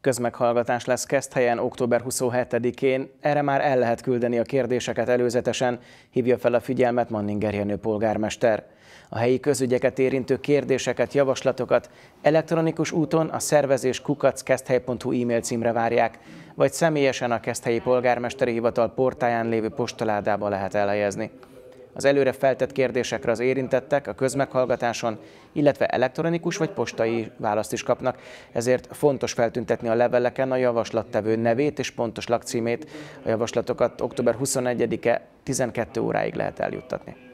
Közmeghallgatás lesz helyen október 27-én, erre már el lehet küldeni a kérdéseket előzetesen, hívja fel a figyelmet Manninger Jenő polgármester. A helyi közügyeket érintő kérdéseket, javaslatokat elektronikus úton a szervezés kukackeszthely.hu e-mail címre várják, vagy személyesen a Keszthelyi Polgármesteri Hivatal portáján lévő postaládába lehet elhelyezni. Az előre feltett kérdésekre az érintettek a közmeghallgatáson, illetve elektronikus vagy postai választ is kapnak, ezért fontos feltüntetni a leveleken a javaslattevő nevét és pontos lakcímét. A javaslatokat október 21-e 12 óráig lehet eljuttatni.